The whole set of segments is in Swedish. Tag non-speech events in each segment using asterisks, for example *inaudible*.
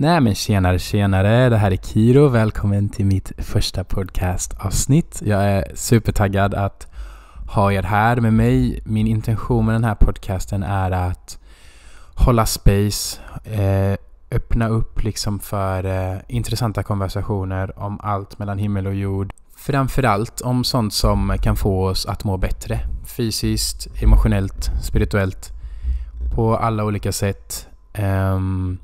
Nej men tjenare tjenare, det här är Kiro. Välkommen till mitt första podcastavsnitt. Jag är supertaggad att ha er här med mig. Min intention med den här podcasten är att hålla space, eh, öppna upp liksom för eh, intressanta konversationer om allt mellan himmel och jord. Framförallt om sånt som kan få oss att må bättre. Fysiskt, emotionellt, spirituellt. På alla olika sätt. Um,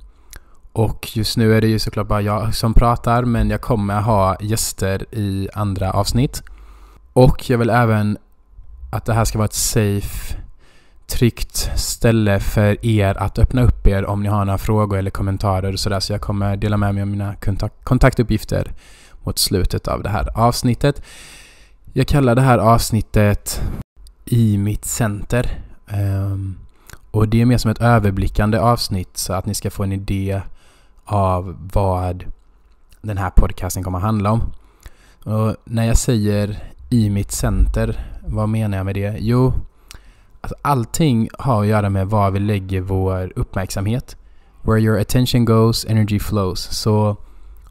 och just nu är det ju såklart bara jag som pratar men jag kommer ha gäster i andra avsnitt. Och jag vill även att det här ska vara ett safe, tryggt ställe för er att öppna upp er om ni har några frågor eller kommentarer och sådär. Så jag kommer dela med mig av mina kontaktuppgifter mot slutet av det här avsnittet. Jag kallar det här avsnittet I mitt center. Um, och det är mer som ett överblickande avsnitt så att ni ska få en idé av vad den här podcasten kommer att handla om. Och när jag säger i mitt center, vad menar jag med det? Jo, alltså allting har att göra med var vi lägger vår uppmärksamhet. Where your attention goes, energy flows. Så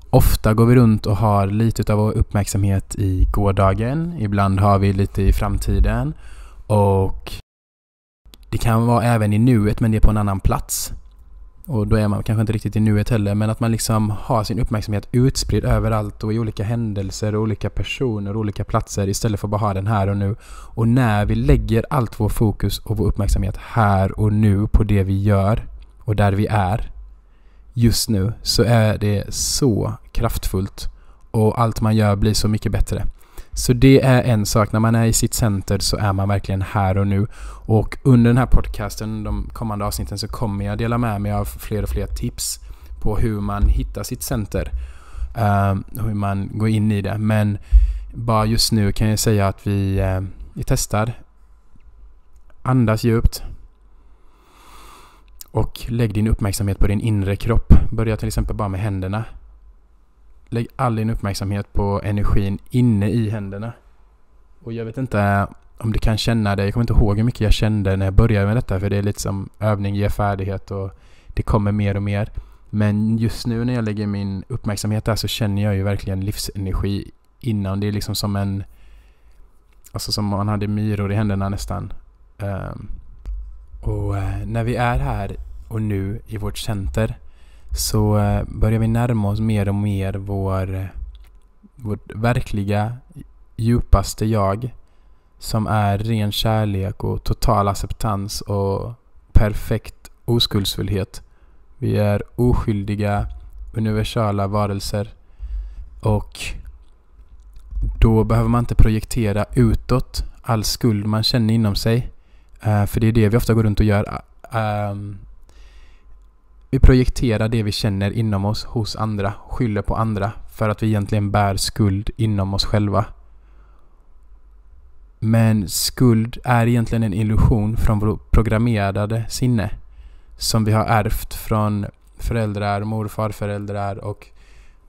ofta går vi runt och har lite av vår uppmärksamhet i gårdagen. Ibland har vi lite i framtiden. Och det kan vara även i nuet men det är på en annan plats. Och då är man kanske inte riktigt i nuet heller, men att man liksom har sin uppmärksamhet utspridd överallt och i olika händelser, och olika personer, och olika platser istället för att bara ha den här och nu. Och när vi lägger allt vår fokus och vår uppmärksamhet här och nu på det vi gör och där vi är just nu så är det så kraftfullt och allt man gör blir så mycket bättre. Så det är en sak, när man är i sitt center så är man verkligen här och nu. Och under den här podcasten, de kommande avsnitten, så kommer jag dela med mig av fler och fler tips på hur man hittar sitt center. Uh, hur man går in i det. Men bara just nu kan jag säga att vi, uh, vi testar. Andas djupt. Och lägg din uppmärksamhet på din inre kropp. Börja till exempel bara med händerna lägg all din uppmärksamhet på energin inne i händerna. Och jag vet inte eh, om du kan känna det. Jag kommer inte ihåg hur mycket jag kände när jag började med detta för det är lite som övning ger färdighet och det kommer mer och mer. Men just nu när jag lägger min uppmärksamhet där så känner jag ju verkligen livsenergi innan. Det är liksom som en... Alltså som om man hade myror i händerna nästan. Ehm, och eh, när vi är här och nu i vårt center så eh, börjar vi närma oss mer och mer vår, eh, vårt verkliga djupaste jag som är ren kärlek och total acceptans och perfekt oskuldsfullhet. Vi är oskyldiga, universala varelser och då behöver man inte projektera utåt all skuld man känner inom sig. Eh, för det är det vi ofta går runt och gör vi projekterar det vi känner inom oss hos andra, skyller på andra för att vi egentligen bär skuld inom oss själva. Men skuld är egentligen en illusion från vårt programmerade sinne som vi har ärvt från föräldrar, morfar, föräldrar och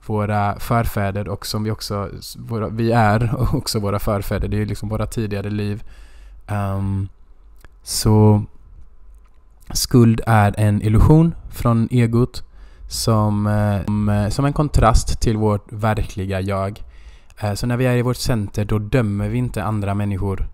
våra förfäder och som vi också våra, vi är också våra förfäder. Det är liksom våra tidigare liv. Um, så skuld är en illusion från egot som, eh, som en kontrast till vårt verkliga jag. Eh, så när vi är i vårt center då dömer vi inte andra människor.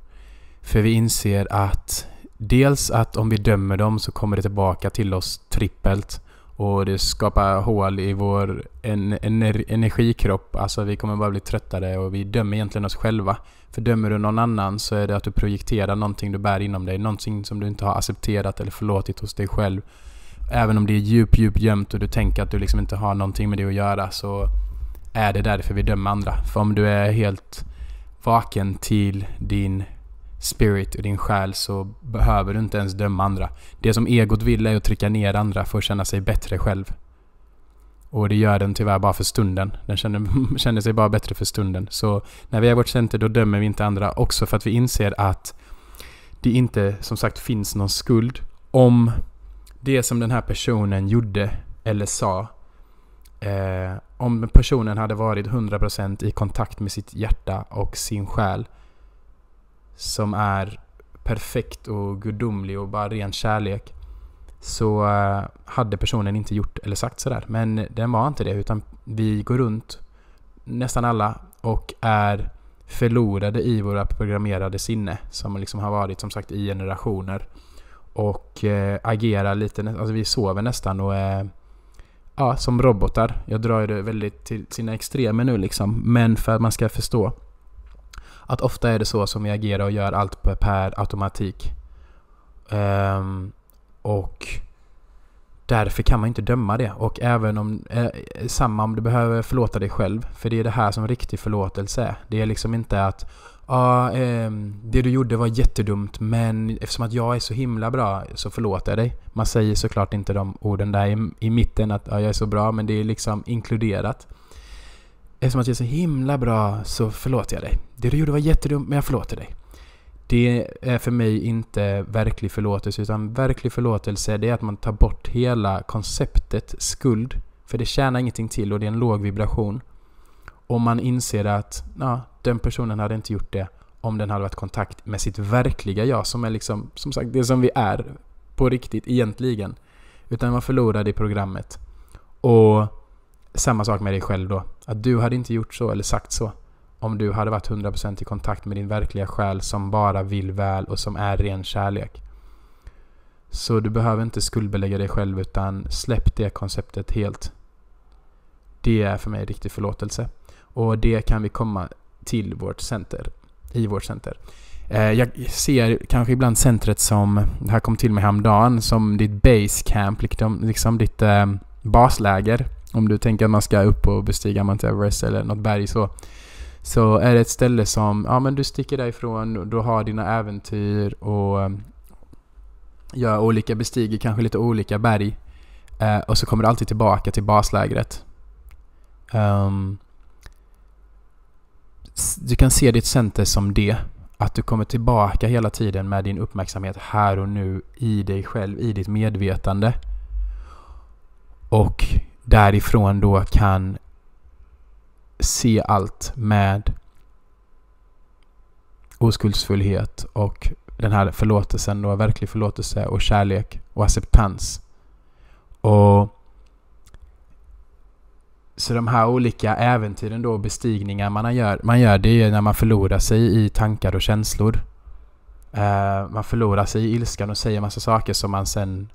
För vi inser att dels att om vi dömer dem så kommer det tillbaka till oss trippelt. Och det skapar hål i vår energikropp. Alltså vi kommer bara bli tröttare och vi dömer egentligen oss själva. För dömer du någon annan så är det att du projekterar någonting du bär inom dig. Någonting som du inte har accepterat eller förlåtit hos dig själv även om det är djupt, djupt gömt och du tänker att du liksom inte har någonting med det att göra så är det därför vi dömer andra. För om du är helt vaken till din spirit och din själ så behöver du inte ens döma andra. Det som egot vill är att trycka ner andra för att känna sig bättre själv. Och det gör den tyvärr bara för stunden. Den känner, *laughs* känner sig bara bättre för stunden. Så när vi är vårt center då dömer vi inte andra också för att vi inser att det inte som sagt finns någon skuld om det som den här personen gjorde eller sa. Eh, om personen hade varit 100% i kontakt med sitt hjärta och sin själ som är perfekt och gudomlig och bara ren kärlek så eh, hade personen inte gjort eller sagt sådär. Men den var inte det utan vi går runt, nästan alla, och är förlorade i våra programmerade sinne som liksom har varit som sagt i generationer och eh, agerar lite, alltså vi sover nästan och eh, ja, som robotar. Jag drar det väldigt till sina extremer nu liksom, men för att man ska förstå att ofta är det så som vi agerar och gör allt per automatik. Um, och därför kan man inte döma det. Och även om, eh, samma om du behöver förlåta dig själv, för det är det här som riktig förlåtelse är. Det är liksom inte att Ja, eh, det du gjorde var jättedumt men eftersom att jag är så himla bra så förlåter jag dig. Man säger såklart inte de orden där i, i mitten att ja, jag är så bra men det är liksom inkluderat. Eftersom att jag är så himla bra så förlåter jag dig. Det du gjorde var jättedumt men jag förlåter dig. Det är för mig inte verklig förlåtelse utan verklig förlåtelse det är att man tar bort hela konceptet skuld. För det tjänar ingenting till och det är en låg vibration. Och man inser att ja, den personen hade inte gjort det om den hade varit i kontakt med sitt verkliga jag som är liksom, som sagt, det som vi är på riktigt egentligen. Utan man förlorade i programmet. Och samma sak med dig själv då. Att du hade inte gjort så eller sagt så om du hade varit 100% i kontakt med din verkliga själ som bara vill väl och som är ren kärlek. Så du behöver inte skuldbelägga dig själv utan släpp det konceptet helt. Det är för mig riktig förlåtelse. Och det kan vi komma till vårt center, i vårt center. Eh, jag ser kanske ibland centret som, det här kom till mig häromdagen, som ditt basecamp, liksom, liksom ditt eh, basläger. Om du tänker att man ska upp och bestiga Mount Everest eller något berg så. Så är det ett ställe som, ja men du sticker därifrån, du har dina äventyr och eh, gör olika, bestiger kanske lite olika berg. och så kommer du alltid tillbaka till baslägret. Um, du kan se ditt center som det. Att du kommer tillbaka hela tiden med din uppmärksamhet här och nu i dig själv, i ditt medvetande. Och därifrån då kan se allt med oskuldsfullhet och den här förlåtelsen då, verklig förlåtelse och kärlek och acceptans. Och så de här olika äventyren då, bestigningar man gör, man gör det är när man förlorar sig i tankar och känslor. Uh, man förlorar sig i ilskan och säger massa saker som man sen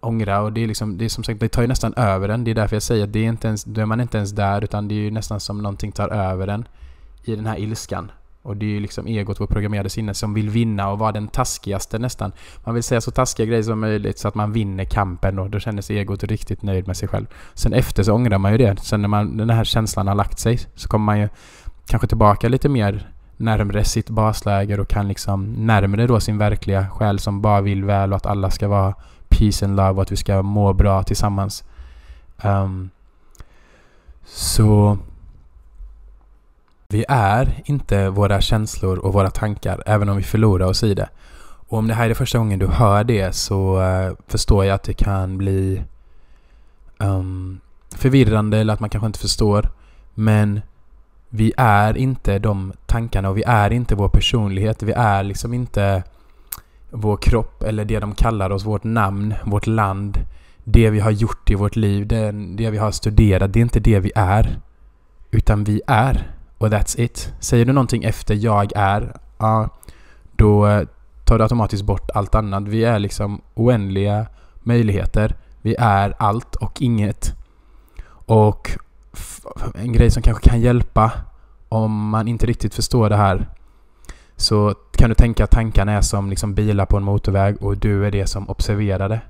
ångrar och det är liksom, det är som sagt, det tar ju nästan över en. Det är därför jag säger att det är inte ens, då är man inte ens där utan det är ju nästan som någonting tar över en i den här ilskan. Och det är ju liksom egot, vårt programmerade sinne, som vill vinna och vara den taskigaste nästan. Man vill säga så taskiga grejer som möjligt så att man vinner kampen och då känner sig egot riktigt nöjd med sig själv. Sen efter så ångrar man ju det. Sen när man, den här känslan har lagt sig så kommer man ju kanske tillbaka lite mer närmre sitt basläger och kan liksom närmre då sin verkliga själ som bara vill väl och att alla ska vara peace and love och att vi ska må bra tillsammans. Um, så vi är inte våra känslor och våra tankar, även om vi förlorar oss i det. Och om det här är det första gången du hör det så eh, förstår jag att det kan bli um, förvirrande eller att man kanske inte förstår. Men vi är inte de tankarna och vi är inte vår personlighet. Vi är liksom inte vår kropp eller det de kallar oss, vårt namn, vårt land, det vi har gjort i vårt liv, det, det vi har studerat. Det är inte det vi är, utan vi är och that's it. Säger du någonting efter jag är, uh, då eh, tar du automatiskt bort allt annat. Vi är liksom oändliga möjligheter. Vi är allt och inget. Och en grej som kanske kan hjälpa om man inte riktigt förstår det här så kan du tänka att tankarna är som liksom bilar på en motorväg och du är det som observerar det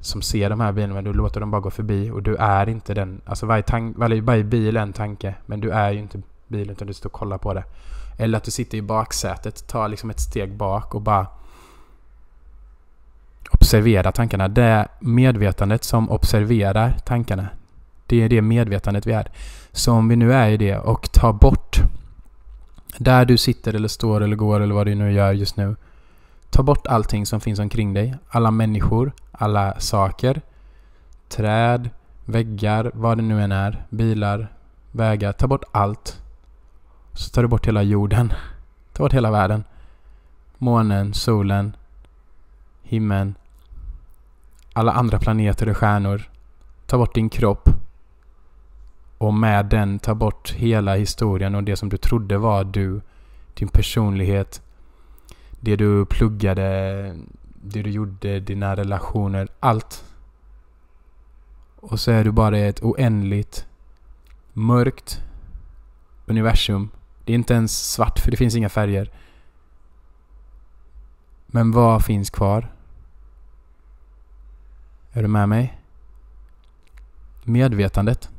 som ser de här bilarna men du låter dem bara gå förbi och du är inte den. Alltså varje, tank, varje, varje bil är en tanke men du är ju inte bilen utan du står och kollar på det. Eller att du sitter i baksätet, tar liksom ett steg bak och bara observerar tankarna. Det medvetandet som observerar tankarna. Det är det medvetandet vi är. Så om vi nu är i det och tar bort där du sitter eller står eller går eller vad du nu gör just nu. Ta bort allting som finns omkring dig. Alla människor, alla saker. Träd, väggar, vad det nu än är. Bilar, vägar. Ta bort allt. Så tar du bort hela jorden. *laughs* Ta bort hela världen. Månen, solen, himlen. Alla andra planeter och stjärnor. Ta bort din kropp. Och med den ta bort hela historien och det som du trodde var du. Din personlighet. Det du pluggade, det du gjorde, dina relationer, allt. Och så är du bara ett oändligt mörkt universum. Det är inte ens svart för det finns inga färger. Men vad finns kvar? Är du med mig? Medvetandet.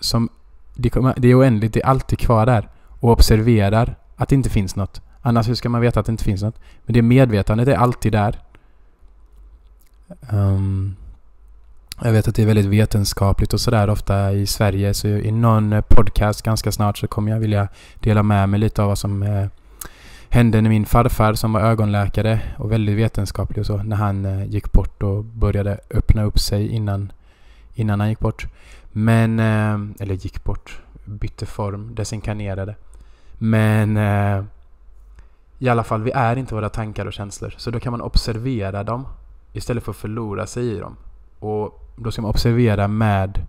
Som, det, kommer, det är oändligt, det är alltid kvar där. Och observerar att det inte finns något. Annars hur ska man veta att det inte finns något? Men det medvetandet är alltid där. Um, jag vet att det är väldigt vetenskapligt och sådär ofta i Sverige så i någon eh, podcast ganska snart så kommer jag vilja dela med mig lite av vad som eh, hände när min farfar som var ögonläkare och väldigt vetenskaplig och så när han eh, gick bort och började öppna upp sig innan, innan han gick bort. Men, eh, eller gick bort, bytte form, desinkarnerade. Men eh, i alla fall, vi är inte våra tankar och känslor. Så då kan man observera dem istället för att förlora sig i dem. Och då ska man observera med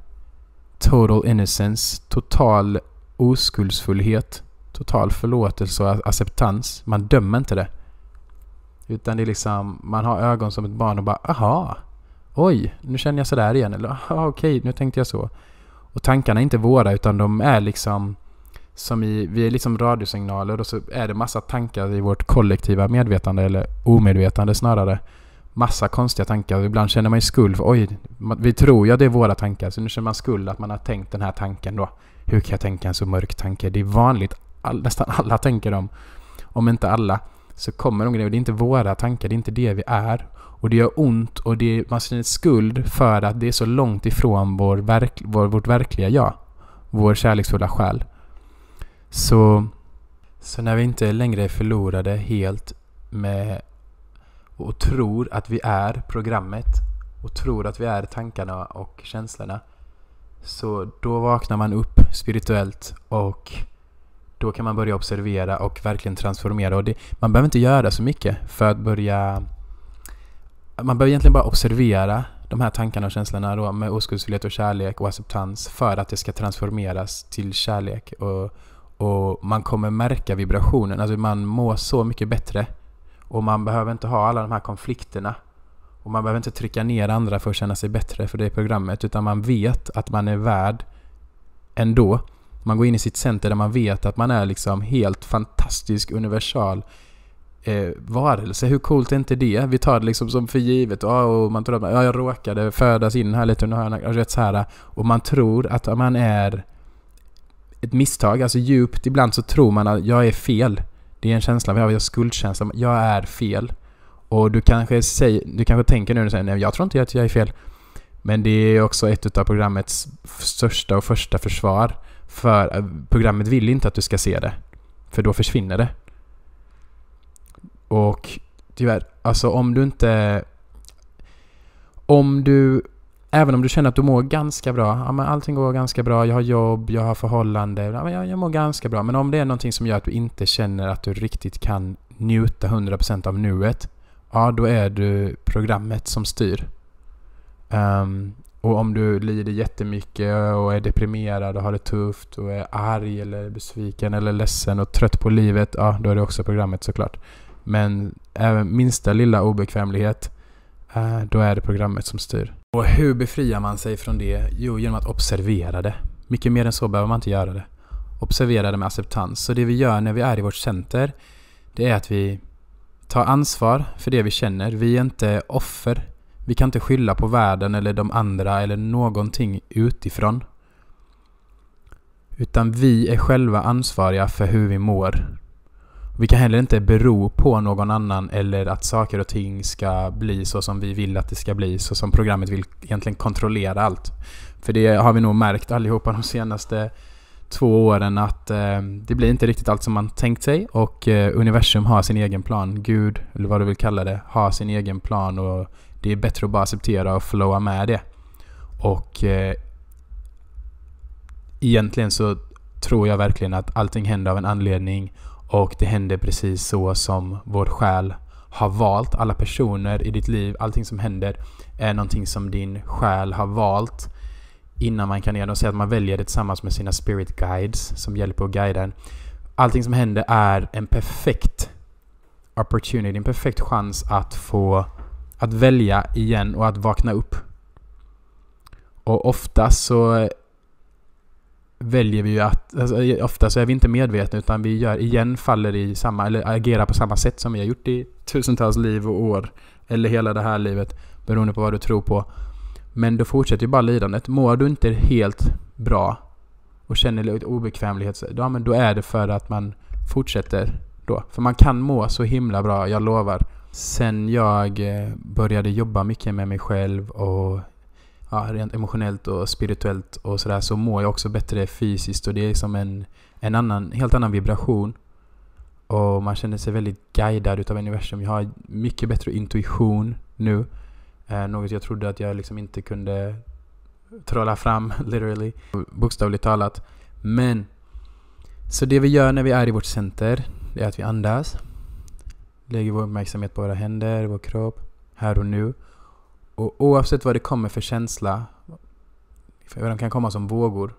total innocence, total oskuldsfullhet, total förlåtelse och acceptans. Man dömer inte det. Utan det är liksom, man har ögon som ett barn och bara aha, oj, nu känner jag sådär igen. Eller aha, okej, nu tänkte jag så. Och tankarna är inte våra utan de är liksom som i, vi är liksom radiosignaler och så är det massa tankar i vårt kollektiva medvetande, eller omedvetande snarare. Massa konstiga tankar. och Ibland känner man ju skuld. För, oj, vi tror ju att det är våra tankar, så nu känner man skuld att man har tänkt den här tanken då. Hur kan jag tänka en så mörk tanke? Det är vanligt, all, nästan alla tänker dem. Om inte alla, så kommer de grejer. Det är inte våra tankar, det är inte det vi är. Och det gör ont och det är, man känner skuld för att det är så långt ifrån vår verk, vår, vårt verkliga jag. Vår kärleksfulla själ. Så, så när vi inte längre är förlorade helt med och tror att vi är programmet och tror att vi är tankarna och känslorna så då vaknar man upp spirituellt och då kan man börja observera och verkligen transformera. Och det, man behöver inte göra så mycket för att börja... Man behöver egentligen bara observera de här tankarna och känslorna då med oskuldsfullhet och kärlek och acceptans för att det ska transformeras till kärlek och och man kommer märka vibrationen. Alltså man mår så mycket bättre. Och man behöver inte ha alla de här konflikterna. Och man behöver inte trycka ner andra för att känna sig bättre för det programmet. Utan man vet att man är värd ändå. Man går in i sitt center där man vet att man är liksom helt fantastisk, universal eh, varelse. Hur coolt är inte det? Vi tar det liksom som för givet. Oh, och man tror att man, ja, jag råkade födas in här lite under hörnan. Rätt alltså, så här. Och man tror att man är ett misstag, alltså djupt. Ibland så tror man att jag är fel. Det är en känsla vi har, vi har skuldkänsla. Jag är fel. Och du kanske, säger, du kanske tänker nu och säger nej, jag tror inte att jag är fel. Men det är också ett av programmets största och första försvar. För eh, programmet vill inte att du ska se det. För då försvinner det. Och tyvärr, alltså om du inte... Om du Även om du känner att du mår ganska bra. Ja, men allting går ganska bra. Jag har jobb, jag har förhållande. Ja, men jag, jag mår ganska bra. Men om det är någonting som gör att du inte känner att du riktigt kan njuta 100% av nuet. Ja, då är du programmet som styr. Um, och om du lider jättemycket och är deprimerad och har det tufft och är arg eller besviken eller ledsen och trött på livet. Ja, då är det också programmet såklart. Men även minsta lilla obekvämlighet, eh, då är det programmet som styr. Och hur befriar man sig från det? Jo, genom att observera det. Mycket mer än så behöver man inte göra det. Observera det med acceptans. Så det vi gör när vi är i vårt center, det är att vi tar ansvar för det vi känner. Vi är inte offer. Vi kan inte skylla på världen eller de andra eller någonting utifrån. Utan vi är själva ansvariga för hur vi mår vi kan heller inte bero på någon annan eller att saker och ting ska bli så som vi vill att det ska bli, så som programmet vill egentligen kontrollera allt. För det har vi nog märkt allihopa de senaste två åren att eh, det blir inte riktigt allt som man tänkt sig och eh, universum har sin egen plan. Gud, eller vad du vill kalla det, har sin egen plan och det är bättre att bara acceptera och flowa med det. Och eh, egentligen så tror jag verkligen att allting händer av en anledning och det händer precis så som vår själ har valt. Alla personer i ditt liv, allting som händer är någonting som din själ har valt innan man kan göra det. De säger att man väljer det tillsammans med sina spirit guides som hjälper och guidar en. Allting som händer är en perfekt opportunity, en perfekt chans att få att välja igen och att vakna upp. Och ofta så väljer vi ju att... Alltså, ofta så är vi inte medvetna utan vi gör, igen faller i samma, eller agerar på samma sätt som vi har gjort i tusentals liv och år. Eller hela det här livet, beroende på vad du tror på. Men då fortsätter ju bara lidandet. Mår du inte helt bra och känner lite obekvämlighet, ja men då är det för att man fortsätter då. För man kan må så himla bra, jag lovar. Sen jag eh, började jobba mycket med mig själv och ja, rent emotionellt och spirituellt och sådär så mår jag också bättre fysiskt och det är som liksom en, en annan, helt annan vibration. Och man känner sig väldigt guidad utav universum. Jag har mycket bättre intuition nu. Eh, något jag trodde att jag liksom inte kunde trolla fram, *laughs* literally. Bokstavligt talat. Men, så det vi gör när vi är i vårt center, det är att vi andas. Lägger vår uppmärksamhet på våra händer, vår kropp, här och nu. Och oavsett vad det kommer för känsla, för de kan komma som vågor.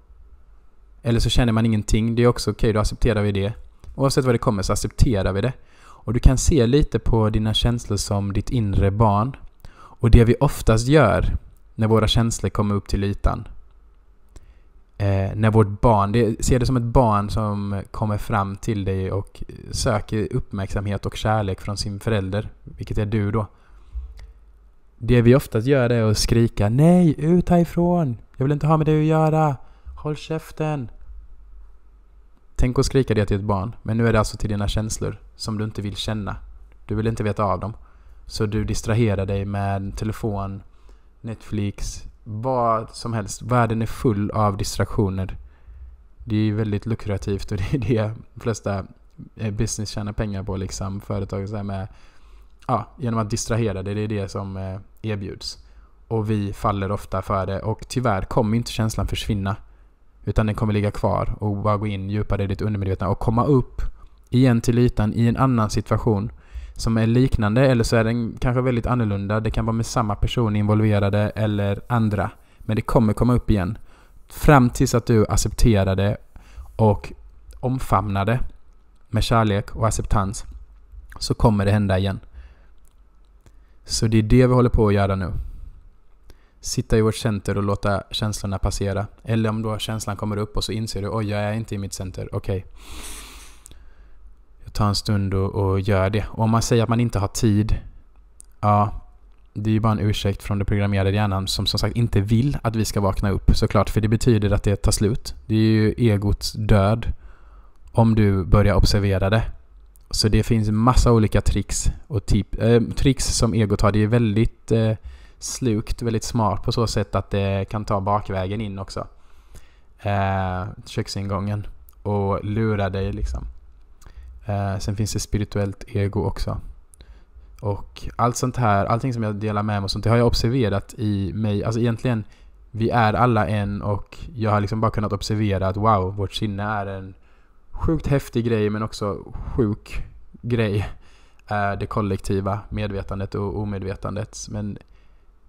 Eller så känner man ingenting, det är också okej, okay, då accepterar vi det. Oavsett vad det kommer så accepterar vi det. Och du kan se lite på dina känslor som ditt inre barn. Och det vi oftast gör när våra känslor kommer upp till ytan. Eh, när vårt barn, det, ser det som ett barn som kommer fram till dig och söker uppmärksamhet och kärlek från sin förälder, vilket är du då. Det vi oftast gör är att skrika Nej, ut härifrån! Jag vill inte ha med dig att göra! Håll käften! Tänk att skrika det till ett barn, men nu är det alltså till dina känslor som du inte vill känna. Du vill inte veta av dem. Så du distraherar dig med telefon, Netflix, vad som helst. Världen är full av distraktioner. Det är väldigt lukrativt och *laughs* det är det de flesta eh, business tjänar pengar på. Liksom. Företag så med, ja, genom att distrahera dig. Det är det som eh, erbjuds. Och vi faller ofta för det och tyvärr kommer inte känslan försvinna. Utan den kommer ligga kvar och bara gå in djupare i ditt undermedvetna och komma upp igen till ytan i en annan situation som är liknande eller så är den kanske väldigt annorlunda. Det kan vara med samma person involverade eller andra. Men det kommer komma upp igen. Fram tills att du accepterar det och omfamnar det med kärlek och acceptans så kommer det hända igen. Så det är det vi håller på att göra nu. Sitta i vårt center och låta känslorna passera. Eller om då känslan kommer upp och så inser du oj, jag är inte i mitt center. Okej. Okay. Jag tar en stund och, och gör det. Och om man säger att man inte har tid. Ja, det är ju bara en ursäkt från den programmerade hjärnan som som sagt inte vill att vi ska vakna upp såklart. För det betyder att det tar slut. Det är ju egots död. Om du börjar observera det. Så det finns massa olika tricks och tip, äh, eh, tricks som egot har. Det är väldigt äh, slukt, väldigt smart på så sätt att det kan ta bakvägen in också. Äh, köksingången och lura dig liksom. Äh, sen finns det spirituellt ego också. Och allt sånt här, allting som jag delar med mig och sånt, det har jag observerat i mig. Alltså egentligen, vi är alla en och jag har liksom bara kunnat observera att wow, vårt sinne är en sjukt häftig grej men också sjuk grej är det kollektiva medvetandet och omedvetandet. Men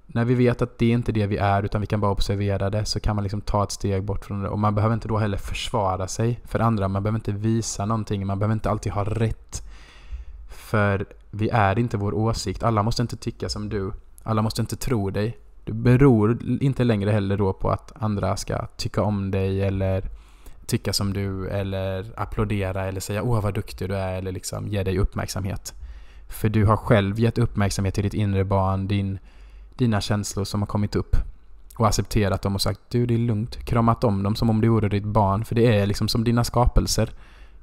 när vi vet att det inte är det vi är utan vi kan bara observera det så kan man liksom ta ett steg bort från det. Och man behöver inte då heller försvara sig för andra. Man behöver inte visa någonting. Man behöver inte alltid ha rätt. För vi är inte vår åsikt. Alla måste inte tycka som du. Alla måste inte tro dig. Det beror inte längre heller då på att andra ska tycka om dig eller tycka som du eller applådera eller säga åh vad duktig du är eller liksom ge dig uppmärksamhet. För du har själv gett uppmärksamhet till ditt inre barn, din, dina känslor som har kommit upp och accepterat dem och sagt du det är lugnt, kramat om dem som om det vore ditt barn för det är liksom som dina skapelser,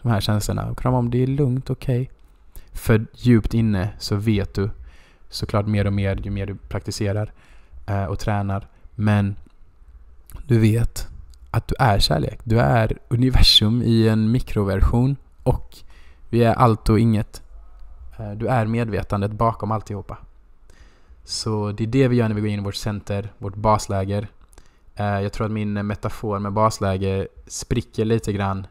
de här känslorna. Krama om det är lugnt, okej. Okay. För djupt inne så vet du såklart mer och mer ju mer du praktiserar eh, och tränar men du vet att du är kärlek. Du är universum i en mikroversion och vi är allt och inget. Eh, du är medvetandet bakom alltihopa. Så det är det vi gör när vi går in i vårt center, vårt basläger. Eh, jag tror att min metafor med basläger spricker lite grann.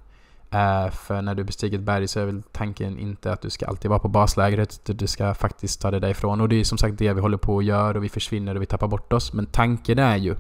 Eh, för när du bestiger ett berg så är väl tanken inte att du ska alltid vara på baslägret, du ska faktiskt ta dig därifrån. Och det är som sagt det vi håller på att göra och vi försvinner och vi tappar bort oss. Men tanken är ju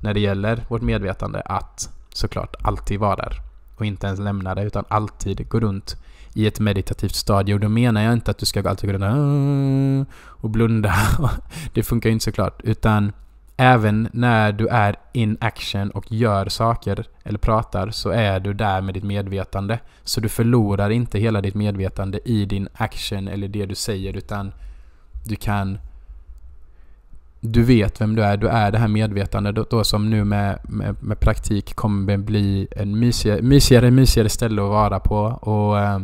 när det gäller vårt medvetande att såklart alltid vara där och inte ens lämna det utan alltid gå runt i ett meditativt stadie. Och då menar jag inte att du ska alltid gå runt och blunda. *laughs* Det funkar ju inte såklart. Utan även när du är in action och gör saker eller pratar så är du där med ditt medvetande. Så du förlorar inte hela ditt medvetande i din action eller det du säger utan du kan du vet vem du är, du är det här medvetandet då, då som nu med, med, med, praktik kommer bli en mysigare, mysigare, mysigare ställe att vara på och eh,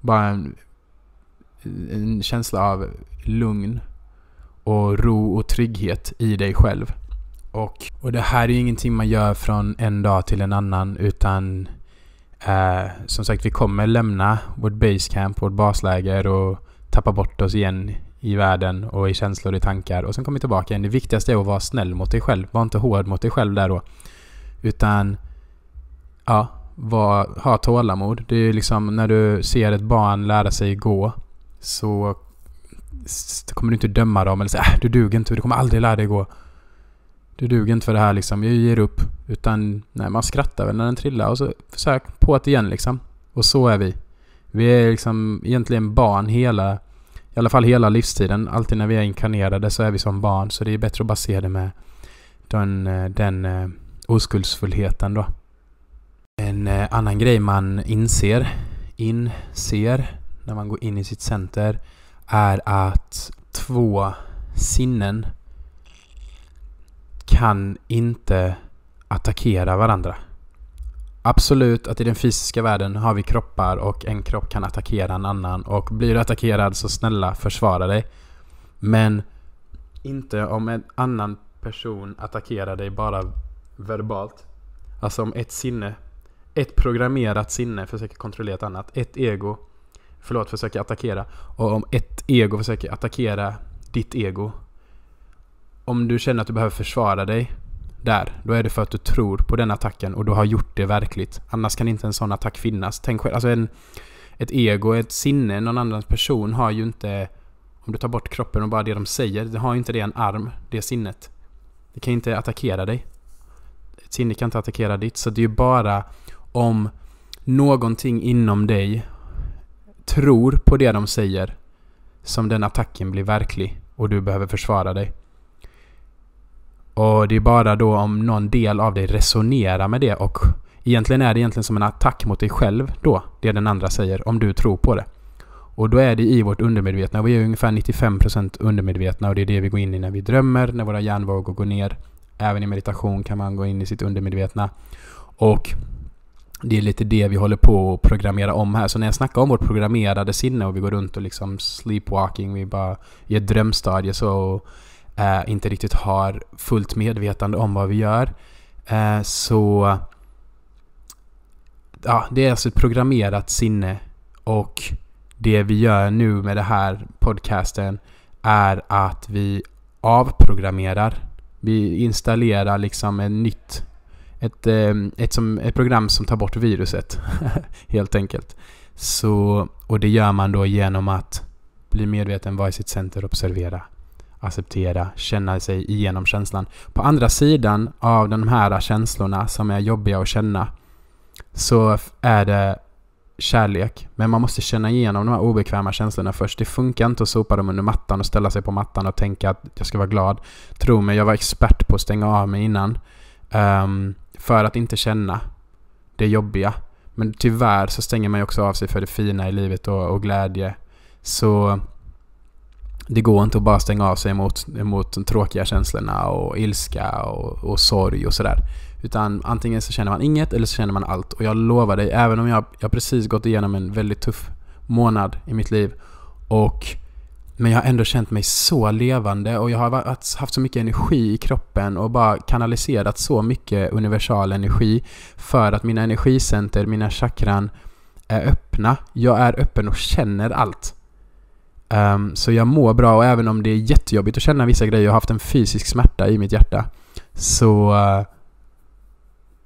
bara en, en, känsla av lugn och ro och trygghet i dig själv. Och, och det här är ju ingenting man gör från en dag till en annan utan eh, som sagt vi kommer lämna vårt basecamp, vårt basläger och tappa bort oss igen i världen och i känslor och i tankar. Och sen kommer vi tillbaka igen. Det viktigaste är att vara snäll mot dig själv. Var inte hård mot dig själv där då. Utan, ja, var, ha tålamod. Det är liksom när du ser ett barn lära sig gå så kommer du inte döma dem eller säga äh, du duger inte, du kommer aldrig lära dig gå. Du duger inte för det här liksom, jag ger upp. Utan nej, man skrattar väl när den trillar och så försök på det igen liksom. Och så är vi. Vi är liksom egentligen barn hela i alla fall hela livstiden. Alltid när vi är inkarnerade så är vi som barn. Så det är bättre att bara se det med den, eh, den eh, oskuldsfullheten då. En eh, annan grej man inser, inser när man går in i sitt center är att två sinnen kan inte attackera varandra. Absolut att i den fysiska världen har vi kroppar och en kropp kan attackera en annan och blir du attackerad så snälla försvara dig. Men inte om en annan person attackerar dig bara verbalt. Alltså om ett sinne, ett programmerat sinne försöker kontrollera ett annat, ett ego, förlåt, försöker attackera. Och om ett ego försöker attackera ditt ego. Om du känner att du behöver försvara dig där, då är det för att du tror på den attacken och du har gjort det verkligt. Annars kan inte en sån attack finnas. Tänk själv, alltså en, ett ego, ett sinne, någon annans person har ju inte, om du tar bort kroppen och bara det de säger, det har ju inte det en arm, det sinnet. Det kan inte attackera dig. Ett sinne kan inte attackera ditt, så det är ju bara om någonting inom dig tror på det de säger som den attacken blir verklig och du behöver försvara dig. Och det är bara då om någon del av dig resonerar med det och egentligen är det egentligen som en attack mot dig själv då, det den andra säger, om du tror på det. Och då är det i vårt undermedvetna. Vi är ungefär 95% undermedvetna och det är det vi går in i när vi drömmer, när våra hjärnvågor går ner. Även i meditation kan man gå in i sitt undermedvetna. Och det är lite det vi håller på att programmera om här. Så när jag snackar om vårt programmerade sinne och vi går runt och liksom sleepwalking, vi är bara i ett drömstadie så eh, inte riktigt har fullt medvetande om vad vi gör. Eh, så ja, det är alltså ett programmerat sinne och det vi gör nu med den här podcasten är att vi avprogrammerar. Vi installerar liksom ett nytt ett, eh, ett, som, ett program som tar bort viruset, *laughs* helt enkelt. Så, och det gör man då genom att bli medveten, vara i sitt center, och observera, acceptera, känna sig igenom känslan. På andra sidan av de här känslorna som är jobbiga att känna så är det kärlek. Men man måste känna igenom de här obekväma känslorna först. Det funkar inte att sopa dem under mattan och ställa sig på mattan och tänka att jag ska vara glad. Tro mig, jag var expert på att stänga av mig innan. Um, för att inte känna det jobbiga. Men tyvärr så stänger man ju också av sig för det fina i livet och, och glädje. Så det går inte att bara stänga av sig mot, mot de tråkiga känslorna och ilska och, och sorg och sådär. Utan antingen så känner man inget eller så känner man allt. Och jag lovar dig, även om jag, jag precis gått igenom en väldigt tuff månad i mitt liv och men jag har ändå känt mig så levande och jag har haft så mycket energi i kroppen och bara kanaliserat så mycket universal energi för att mina energicenter, mina chakran är öppna. Jag är öppen och känner allt. Um, så jag mår bra och även om det är jättejobbigt att känna vissa grejer, jag har haft en fysisk smärta i mitt hjärta, så, uh,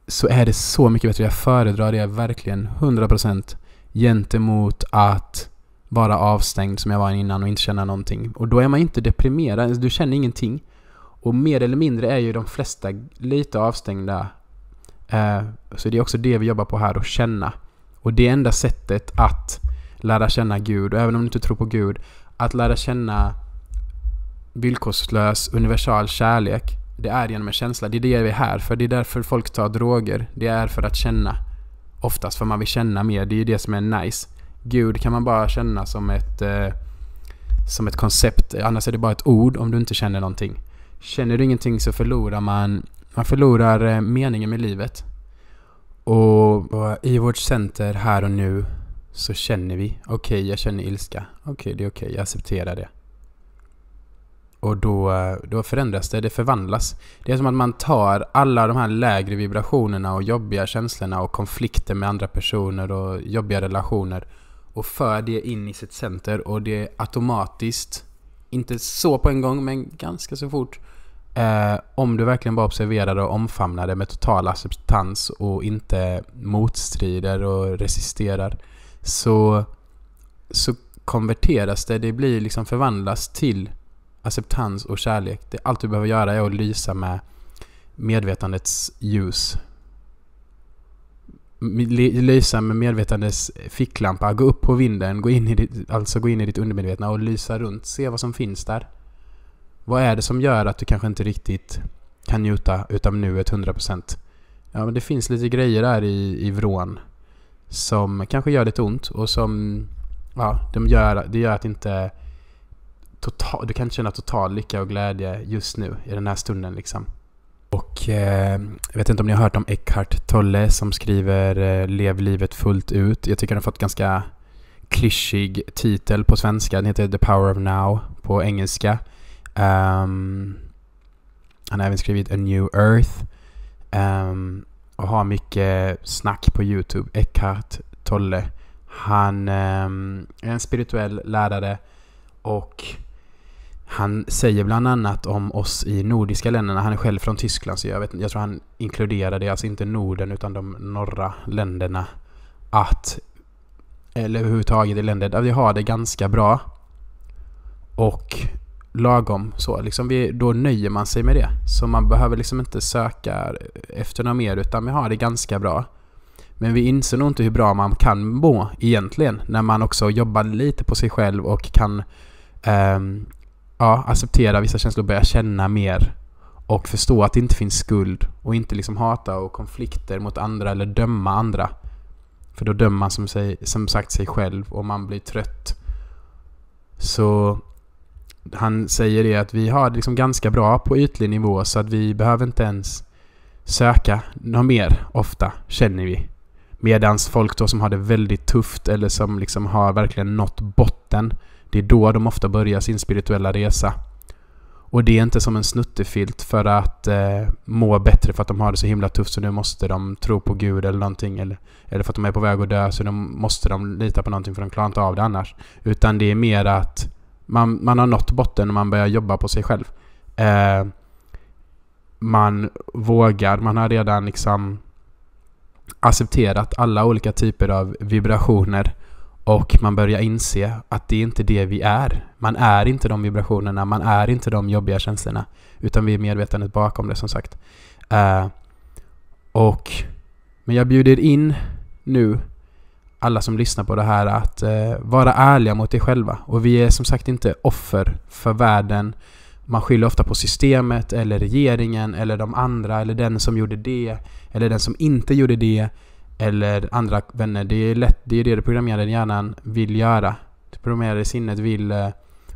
så är det så mycket bättre. Jag föredrar det verkligen 100% gentemot att vara avstängd som jag var innan och inte känna någonting. Och då är man inte deprimerad, alltså du känner ingenting. Och mer eller mindre är ju de flesta lite avstängda. Uh, så det är också det vi jobbar på här, att känna. Och det enda sättet att lära känna Gud. Och även om du inte tror på Gud, att lära känna villkorslös universal kärlek, det är genom en känsla. Det är det vi är här för. Det är därför folk tar droger. Det är för att känna. Oftast för man vill känna mer. Det är ju det som är nice. Gud kan man bara känna som ett, eh, som ett koncept. Annars är det bara ett ord om du inte känner någonting. Känner du ingenting så förlorar man, man förlorar eh, meningen med livet. Och, och i vårt center här och nu så känner vi. Okej, okay, jag känner ilska. Okej, okay, det är okej. Okay, jag accepterar det. Och då, då förändras det. Det förvandlas. Det är som att man tar alla de här lägre vibrationerna och jobbiga känslorna och konflikter med andra personer och jobbiga relationer och för det in i sitt center och det är automatiskt, inte så på en gång men ganska så fort, eh, om du verkligen bara observerar och omfamnar det med total acceptans och inte motstrider och resisterar så, så konverteras det. Det blir liksom förvandlas till acceptans och kärlek. Det, allt du behöver göra är att lysa med medvetandets ljus. Lysa med medvetandets ficklampa. Gå upp på vinden, gå in i ditt, alltså gå in i ditt undermedvetna och lysa runt. Se vad som finns där. Vad är det som gör att du kanske inte riktigt kan njuta utav nuet 100%? Ja, men det finns lite grejer där i, i vrån som kanske gör lite ont och som ja, de gör, det gör att inte total, du kan känna total lycka och glädje just nu i den här stunden liksom. Och eh, jag vet inte om ni har hört om Eckhart Tolle som skriver eh, Lev livet fullt ut. Jag tycker han har fått ganska klyschig titel på svenska. Den heter The Power of Now på engelska. Um, han har även skrivit A New Earth. Um, och har mycket snack på Youtube. Eckhart Tolle. Han ehm, är en spirituell lärare och han säger bland annat om oss i nordiska länderna. Han är själv från Tyskland så jag, vet, jag tror han inkluderade alltså inte Norden utan de norra länderna. Att, eller överhuvudtaget i länder där vi har det ganska bra. Och lagom så. Liksom vi, då nöjer man sig med det. Så man behöver liksom inte söka efter något mer utan vi har det ganska bra. Men vi inser nog inte hur bra man kan må egentligen när man också jobbar lite på sig själv och kan um, ja, acceptera vissa känslor, börja känna mer och förstå att det inte finns skuld och inte liksom hata och konflikter mot andra eller döma andra. För då dömer man som, sig, som sagt sig själv och man blir trött. Så han säger det att vi har det liksom ganska bra på ytlig nivå så att vi behöver inte ens söka något mer ofta, känner vi. Medans folk då som har det väldigt tufft eller som liksom har verkligen nått botten, det är då de ofta börjar sin spirituella resa. Och det är inte som en snuttefilt för att eh, må bättre för att de har det så himla tufft så nu måste de tro på Gud eller någonting. Eller, eller för att de är på väg att dö så de måste de lita på någonting för de klarar inte av det annars. Utan det är mer att man, man har nått botten och man börjar jobba på sig själv. Eh, man vågar, man har redan liksom accepterat alla olika typer av vibrationer och man börjar inse att det är inte det vi är. Man är inte de vibrationerna, man är inte de jobbiga känslorna. Utan vi är medvetandet bakom det som sagt. Eh, och Men jag bjuder in nu alla som lyssnar på det här att eh, vara ärliga mot dig själva. Och vi är som sagt inte offer för världen. Man skyller ofta på systemet eller regeringen eller de andra eller den som gjorde det eller den som inte gjorde det eller andra vänner. Det är lätt, det är det det programmerade hjärnan vill göra. Det programmerade sinnet vill eh,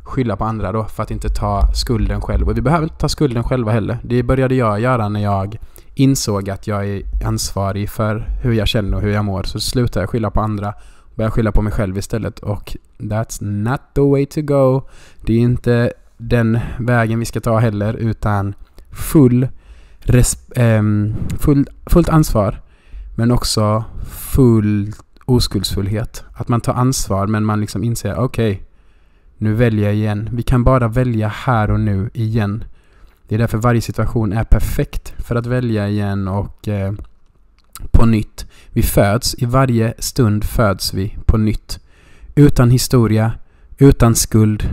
skylla på andra då för att inte ta skulden själv. Och vi behöver inte ta skulden själva heller. Det började jag göra när jag insåg att jag är ansvarig för hur jag känner och hur jag mår så slutade jag skylla på andra och började skylla på mig själv istället och that's not the way to go. Det är inte den vägen vi ska ta heller utan full, ähm, full fullt ansvar men också full oskuldsfullhet. Att man tar ansvar men man liksom inser okej, okay, nu väljer jag igen. Vi kan bara välja här och nu igen. Det är därför varje situation är perfekt för att välja igen och eh, på nytt. Vi föds, i varje stund föds vi på nytt. Utan historia, utan skuld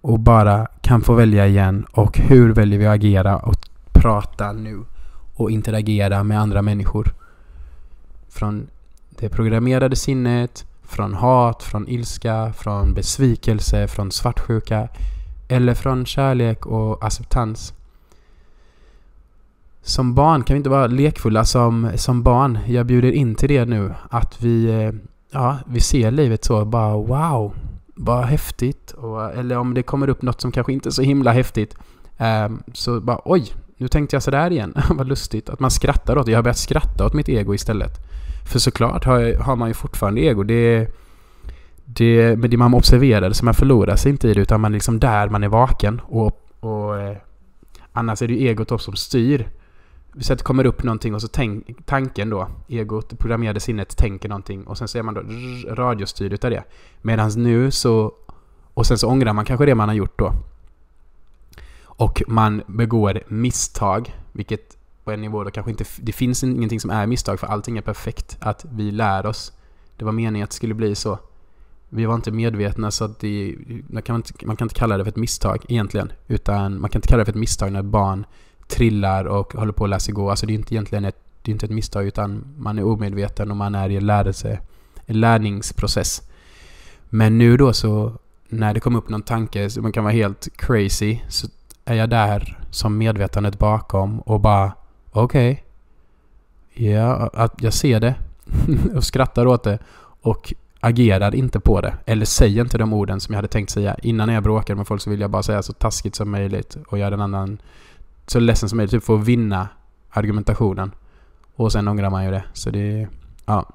och bara kan få välja igen och hur väljer vi att agera och prata nu och interagera med andra människor. Från det programmerade sinnet, från hat, från ilska, från besvikelse, från svartsjuka eller från kärlek och acceptans. Som barn kan vi inte vara lekfulla som, som barn. Jag bjuder in till det nu. Att vi, eh, ja, vi ser livet så bara wow, vad häftigt. Och, eller om det kommer upp något som kanske inte är så himla häftigt. Eh, så bara oj, nu tänkte jag sådär igen. *laughs* vad lustigt. Att man skrattar åt det. Jag har börjat skratta åt mitt ego istället. För såklart har, har man ju fortfarande ego. Det det, det man observerade, så man förlorar sig inte i det utan man är liksom där, man är vaken. Och, och eh, Annars är det ju egot också som styr. Så att det kommer upp någonting och så tänk, tanken då, egot, det programmerade sinnet, tänker någonting och sen så är man då radiostyrd utav det. Medan nu så, och sen så ångrar man kanske det man har gjort då. Och man begår misstag, vilket på en nivå då kanske inte, det finns ingenting som är misstag för allting är perfekt. Att vi lär oss, det var meningen att det skulle bli så. Vi var inte medvetna så att det, man, kan inte, man kan inte kalla det för ett misstag egentligen. Utan man kan inte kalla det för ett misstag när ett barn trillar och håller på att lära sig gå. Alltså det är inte egentligen ett, det är inte ett misstag utan man är omedveten och man är i en, lärelse, en lärningsprocess. Men nu då så när det kommer upp någon tanke som kan vara helt crazy så är jag där som medvetandet bakom och bara okej. Okay, ja, jag ser det *laughs* och skrattar åt det. Och agerar inte på det. Eller säger inte de orden som jag hade tänkt säga. Innan jag bråkade med folk så ville jag bara säga så taskigt som möjligt och göra den annan så ledsen som möjligt. Typ för att vinna argumentationen. Och sen ångrar man ju det. Så det... Ja.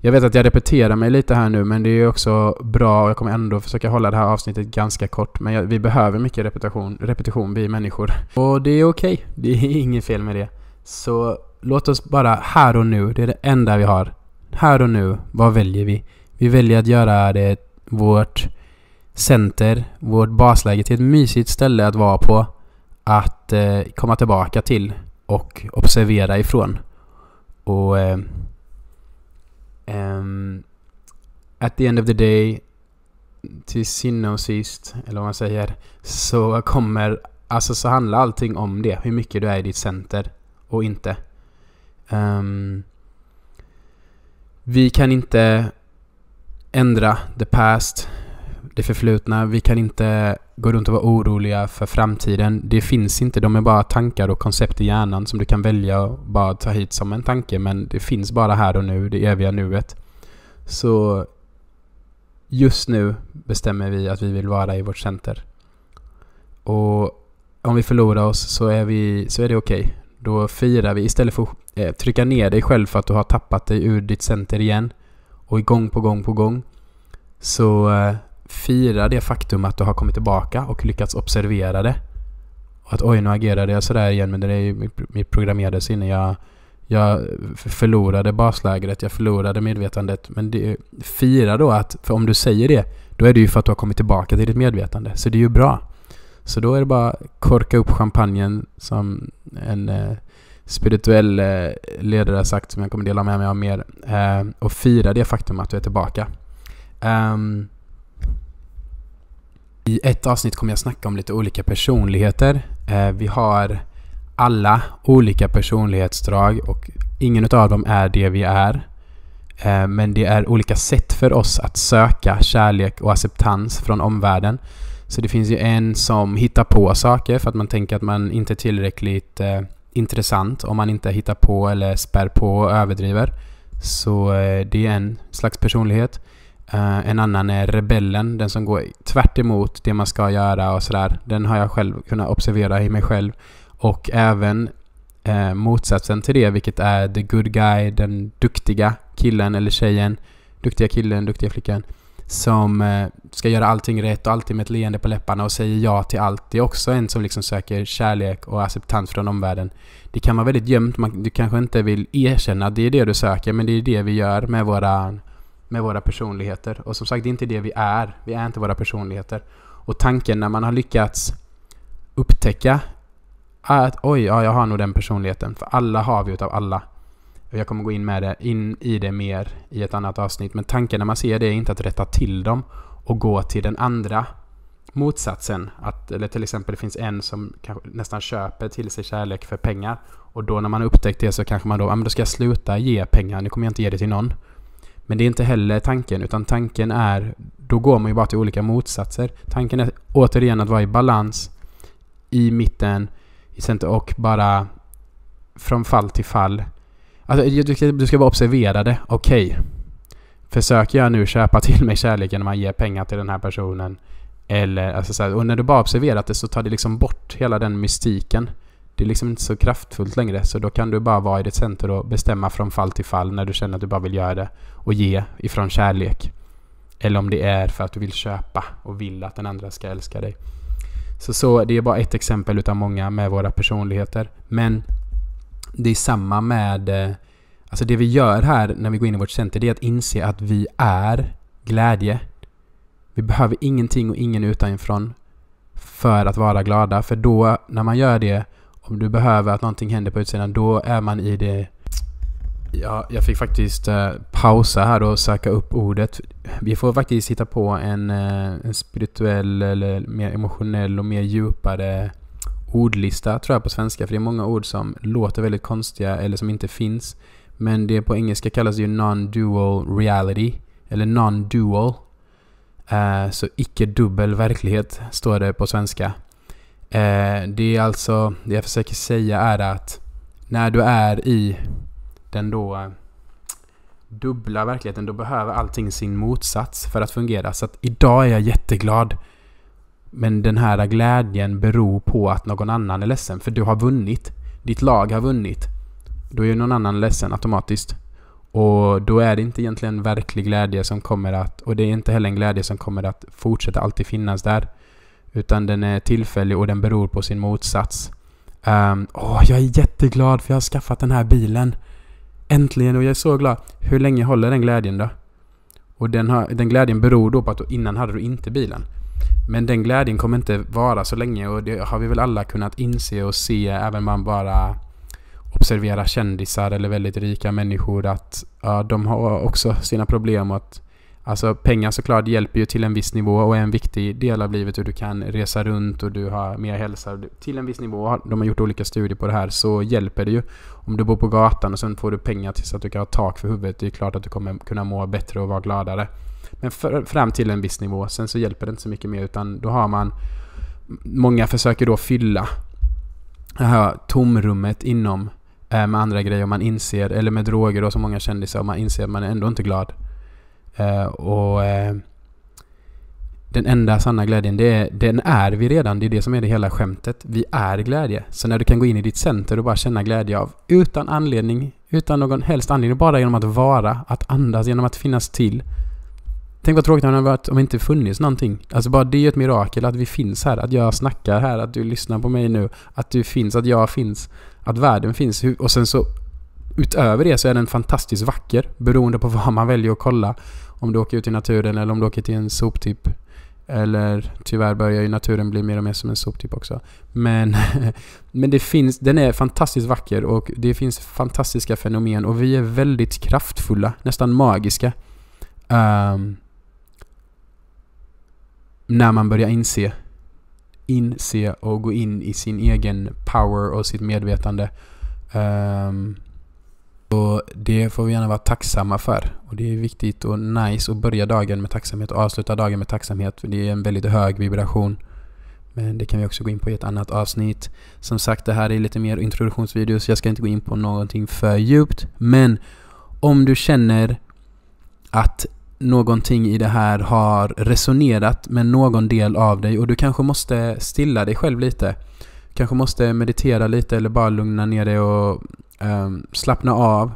Jag vet att jag repeterar mig lite här nu men det är också bra och jag kommer ändå försöka hålla det här avsnittet ganska kort. Men jag, vi behöver mycket repetition, repetition, vi människor. *laughs* Och det är okej. Okay. Det är *laughs* inget fel med det. Så låt oss bara här och nu, det är det enda vi har här och nu, vad väljer vi? Vi väljer att göra det, vårt center, vårt basläge till ett mysigt ställe att vara på. Att eh, komma tillbaka till och observera ifrån. Och... Eh, um, at the end of the day, till sinne och sist, eller vad man säger, så kommer... Alltså så handlar allting om det. Hur mycket du är i ditt center och inte. Um, vi kan inte ändra the past, det förflutna. Vi kan inte gå runt och vara oroliga för framtiden. Det finns inte. De är bara tankar och koncept i hjärnan som du kan välja och bara ta hit som en tanke. Men det finns bara här och nu, det eviga nuet. Så just nu bestämmer vi att vi vill vara i vårt center. Och om vi förlorar oss så är, vi, så är det okej. Okay. Då firar vi istället för att eh, trycka ner dig själv för att du har tappat dig ur ditt center igen och gång på gång på gång så eh, fira det faktum att du har kommit tillbaka och lyckats observera det. Och att oj, nu agerade jag sådär igen men det är ju mitt programmerade sinne. Jag, jag förlorade baslägret, jag förlorade medvetandet. Men det, fira då att, för om du säger det, då är det ju för att du har kommit tillbaka till ditt medvetande. Så det är ju bra. Så då är det bara korka upp champagnen som en eh, spirituell eh, ledare sagt som jag kommer dela med mig av mer. Eh, och fira det faktum att du är tillbaka. Um, I ett avsnitt kommer jag snacka om lite olika personligheter. Eh, vi har alla olika personlighetsdrag och ingen av dem är det vi är. Eh, men det är olika sätt för oss att söka kärlek och acceptans från omvärlden. Så det finns ju en som hittar på saker för att man tänker att man inte är tillräckligt eh, intressant om man inte hittar på eller spär på och överdriver. Så eh, det är en slags personlighet. Uh, en annan är rebellen, den som går tvärt emot det man ska göra och sådär. Den har jag själv kunnat observera i mig själv. Och även uh, motsatsen till det, vilket är the good guy, den duktiga killen eller tjejen. Duktiga killen, duktiga flickan som eh, ska göra allting rätt och alltid med ett leende på läpparna och säger ja till allt. Det är också en som liksom söker kärlek och acceptans från omvärlden. Det kan vara väldigt gömt, man, du kanske inte vill erkänna att det är det du söker, men det är det vi gör med våra, med våra personligheter. Och som sagt, det är inte det vi är. Vi är inte våra personligheter. Och tanken när man har lyckats upptäcka att oj, ja, jag har nog den personligheten, för alla har vi utav alla. Jag kommer gå in, med det, in i det mer i ett annat avsnitt. Men tanken när man ser det är inte att rätta till dem och gå till den andra motsatsen. Att, eller till exempel det finns en som nästan köper till sig kärlek för pengar. Och då när man upptäckt det så kanske man då, ja men då ska jag sluta ge pengar, nu kommer jag inte ge det till någon. Men det är inte heller tanken, utan tanken är, då går man ju bara till olika motsatser. Tanken är återigen att vara i balans, i mitten, i center och bara från fall till fall Alltså, du, ska, du ska vara observerade. Okej. Okay. Försöker jag nu köpa till mig kärleken när man ger pengar till den här personen? Eller, alltså så här, och när du bara observerat det så tar det liksom bort hela den mystiken. Det är liksom inte så kraftfullt längre, så då kan du bara vara i ditt center och bestämma från fall till fall när du känner att du bara vill göra det och ge ifrån kärlek. Eller om det är för att du vill köpa och vill att den andra ska älska dig. Så, så det är bara ett exempel utav många med våra personligheter. Men det är samma med... Eh, alltså det vi gör här när vi går in i vårt center, det är att inse att vi är glädje. Vi behöver ingenting och ingen utanifrån för att vara glada. För då, när man gör det, om du behöver att någonting händer på utsidan, då är man i det... Ja, jag fick faktiskt eh, pausa här och söka upp ordet. Vi får faktiskt hitta på en, eh, en spirituell eller mer emotionell och mer djupare ordlista tror jag på svenska, för det är många ord som låter väldigt konstiga eller som inte finns. Men det på engelska kallas ju non-dual reality, eller non-dual. Uh, så icke-dubbel verklighet står det på svenska. Uh, det är alltså, det jag försöker säga är att när du är i den då eh, dubbla verkligheten, då behöver allting sin motsats för att fungera. Så att idag är jag jätteglad. Men den här glädjen beror på att någon annan är ledsen, för du har vunnit. Ditt lag har vunnit. Då är ju någon annan ledsen automatiskt. Och då är det inte egentligen verklig glädje som kommer att... Och det är inte heller en glädje som kommer att fortsätta alltid finnas där. Utan den är tillfällig och den beror på sin motsats. Um, åh, jag är jätteglad för jag har skaffat den här bilen. Äntligen och jag är så glad. Hur länge håller den glädjen då? Och den, har, den glädjen beror då på att innan hade du inte bilen. Men den glädjen kommer inte vara så länge och det har vi väl alla kunnat inse och se även om man bara observerar kändisar eller väldigt rika människor att ja, de har också sina problem. att, alltså pengar såklart hjälper ju till en viss nivå och är en viktig del av livet och du kan resa runt och du har mer hälsa. Till en viss nivå, de har gjort olika studier på det här, så hjälper det ju. Om du bor på gatan och sen får du pengar tills att du kan ha tak för huvudet, det är klart att du kommer kunna må bättre och vara gladare. Men för, fram till en viss nivå, sen så hjälper det inte så mycket mer utan då har man... Många försöker då fylla det här tomrummet inom eh, med andra grejer man inser, eller med droger då som många kändisar och man inser att man är ändå inte glad. Eh, och eh, Den enda sanna glädjen, det är, den är vi redan. Det är det som är det hela skämtet. Vi är glädje. Så när du kan gå in i ditt center och bara känna glädje av, utan anledning, utan någon helst anledning, bara genom att vara, att andas, genom att finnas till, Tänk vad tråkigt det hade varit om det inte funnits någonting. Alltså bara det är ju ett mirakel att vi finns här, att jag snackar här, att du lyssnar på mig nu, att du finns, att jag finns, att världen finns. Och sen så utöver det så är den fantastiskt vacker beroende på *laughs* vad man väljer att kolla. Om du åker ut i naturen eller om du åker till en soptipp. Eller tyvärr börjar ju naturen bli mer och mer som en soptipp också. Men, *laughs* men det finns, den är fantastiskt vacker och det finns fantastiska fenomen och vi är väldigt kraftfulla, nästan magiska. Um, när man börjar inse, inse och gå in i sin egen power och sitt medvetande. Um, och det får vi gärna vara tacksamma för. Och det är viktigt och nice att börja dagen med tacksamhet och avsluta dagen med tacksamhet. För det är en väldigt hög vibration. Men det kan vi också gå in på i ett annat avsnitt. Som sagt, det här är lite mer introduktionsvideo så jag ska inte gå in på någonting för djupt. Men om du känner att någonting i det här har resonerat med någon del av dig och du kanske måste stilla dig själv lite. Kanske måste meditera lite eller bara lugna ner dig och um, slappna av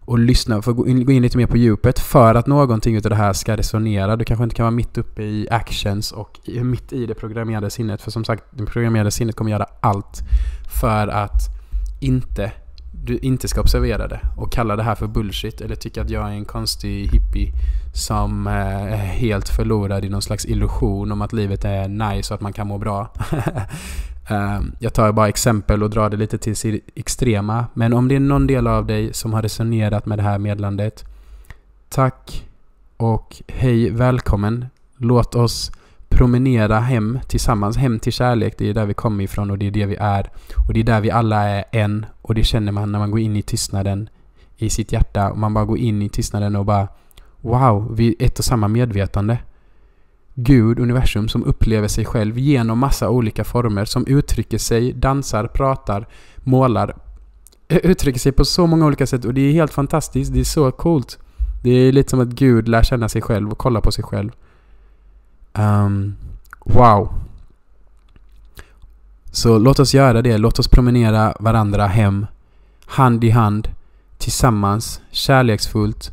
och lyssna, för gå in, gå in lite mer på djupet för att någonting utav det här ska resonera. Du kanske inte kan vara mitt uppe i actions och mitt i det programmerade sinnet. För som sagt, det programmerade sinnet kommer göra allt för att inte du inte ska observera det och kalla det här för bullshit eller tycka att jag är en konstig hippie som är eh, helt förlorad i någon slags illusion om att livet är nice och att man kan må bra. *laughs* Eh, jag tar bara exempel och drar det lite till sitt extrema. Men om det är någon del av dig som har resonerat med det här meddelandet. Tack och hej välkommen. Låt oss promenera hem tillsammans, hem till kärlek. Det är där vi kommer ifrån och det är det vi är. Och det är där vi alla är en. Och det känner man när man går in i tystnaden i sitt hjärta. Och man bara går in i tystnaden och bara Wow, vi är ett och samma medvetande. Gud, universum som upplever sig själv genom massa olika former, som uttrycker sig, dansar, pratar, målar, eh, uttrycker sig på så många olika sätt och det är helt fantastiskt, det är så coolt. Det är lite som att Gud lär känna sig själv och kolla på sig själv. Um, wow! Så låt oss göra det. Låt oss promenera varandra hem, hand i hand, tillsammans, kärleksfullt.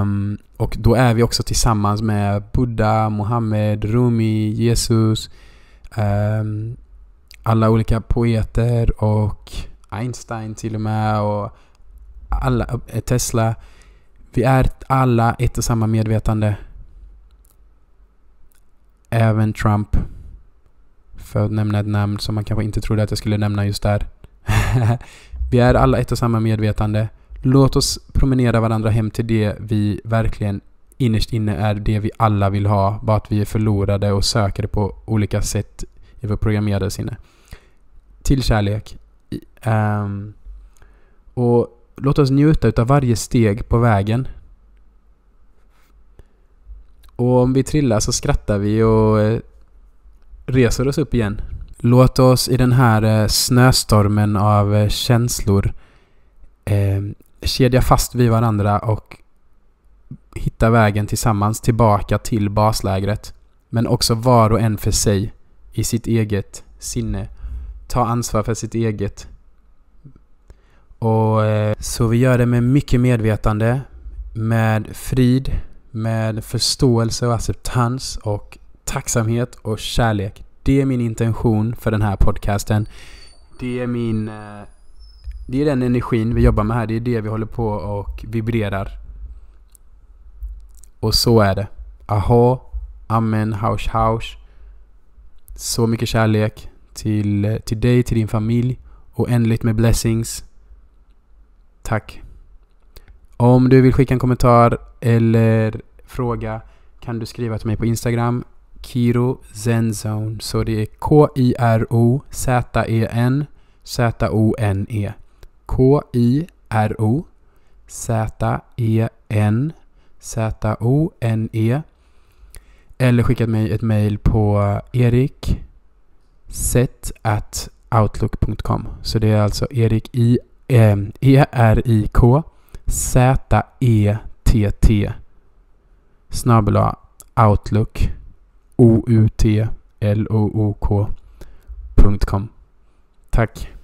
Um, och då är vi också tillsammans med Buddha, Mohammed, Rumi, Jesus, um, alla olika poeter och Einstein till och med och alla, eh, Tesla. Vi är alla ett och samma medvetande även Trump. För att nämna ett namn som man kanske inte trodde att jag skulle nämna just där. *laughs* vi är alla ett och samma medvetande. Låt oss promenera varandra hem till det vi verkligen innerst inne är det vi alla vill ha. Bara att vi är förlorade och söker det på olika sätt i vårt programmerade sinne. Till kärlek. Um, och låt oss njuta av varje steg på vägen och om vi trillar så skrattar vi och eh, reser oss upp igen. Låt oss i den här eh, snöstormen av eh, känslor eh, kedja fast vid varandra och hitta vägen tillsammans tillbaka till baslägret. Men också var och en för sig i sitt eget sinne. Ta ansvar för sitt eget. Och, eh, så vi gör det med mycket medvetande, med frid med förståelse och acceptans och tacksamhet och kärlek. Det är min intention för den här podcasten. Det är min... Eh, det är den energin vi jobbar med här. Det är det vi håller på och vibrerar. Och så är det. Aha, amen, hausch, hausch. Så mycket kärlek till, till dig, till din familj. Oändligt med blessings. Tack. Om du vill skicka en kommentar eller fråga kan du skriva till mig på Instagram, Kiro Zenzone. Så det är K-I-R-O-Z-E-N Z-O-N-E. K-I-R-O Z-E-N Z-O-N-E. Eller skicka mig ett mejl på erik outlook.com. Så det är alltså Erik i E-R-I-K eh, e Z-E-T-T snabel outlook o u t l o o k.com Tack!